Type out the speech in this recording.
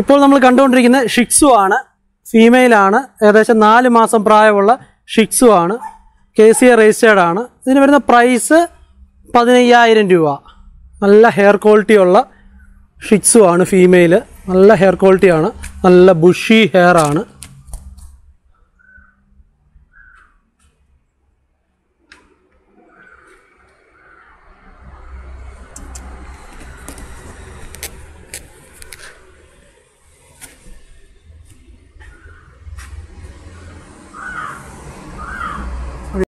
ഇപ്പോൾ നമ്മൾ കണ്ടുകൊണ്ടിരിക്കുന്ന ഷിക്സു ആണ് ഫീമെയിലാണ് ഏകദേശം നാല് മാസം പ്രായമുള്ള ഷിക്സു ആണ് കെ സി എ രജിസ്റ്റേർഡ് ആണ് ഇതിന് വരുന്ന പ്രൈസ് പതിനയ്യായിരം രൂപ നല്ല ഹെയർ ക്വാളിറ്റി ഉള്ള ഷിക്സു ആണ് ഫീമെയിൽ നല്ല ഹെയർ ക്വാളിറ്റിയാണ് നല്ല ബുഷി ഹെയർ ആണ്